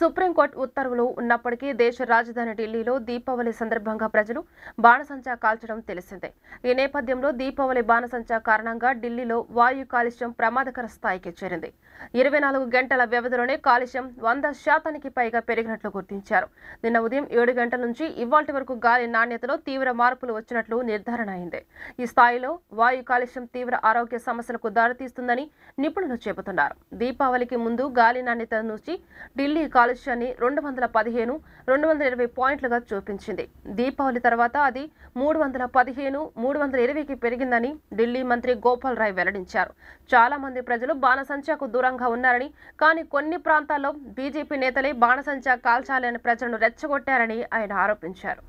supreme court ఉత్తర్వులు ఉన్నప్పటికీ దేశ రాజధాని ఢిల్లీలో దీపావళి సందర్భంగా ప్రజలు బాణసంచా కాల్చడం తెలిసిందే ఈ నేపథ్యంలో దీపావళి బాణసంచా కారణంగా ఢిల్లీలో వాయు కాలుష్యం ప్రమాదకర స్థాయికి చేరింది ఇరవై నాలుగు గంటల వ్యవధిలోనే కాలుష్యం వంద శాతానికి పైగా పెరిగినట్లు గుర్తించారు నిన్న ఉదయం ఏడు గంటల నుంచి ఇవాటి వరకు గాలి నాణ్యతలో తీవ్ర మార్పులు వచ్చినట్లు నిర్ధారణ అయింది ఈ స్థాయిలో వాయు కాలుష్యం తీవ్ర ఆరోగ్య సమస్యలకు దారితీస్తుందని నిపుణులు చెబుతున్నారు దీపావళికి ముందు గాలి నాణ్యత నుంచి ఢిల్లీ కాలు కాలుష్యాన్ని రెండు వందల పదిహేను రెండు వందల ఇరవై పాయింట్లుగా చూపించింది దీపావళి తర్వాత అది మూడు వందల పదిహేను మూడు వందల ఇరవైకి పెరిగిందని ఢిల్లీ మంత్రి గోపాల్ రాయ్ వెల్లడించారు చాలా మంది ప్రజలు బాణసంచాకు దూరంగా ఉన్నారని కానీ కొన్ని ప్రాంతాల్లో బీజేపీ నేతలే బాణసంచా కాల్చాలని ప్రజలను రెచ్చగొట్టారని ఆయన ఆరోపించారు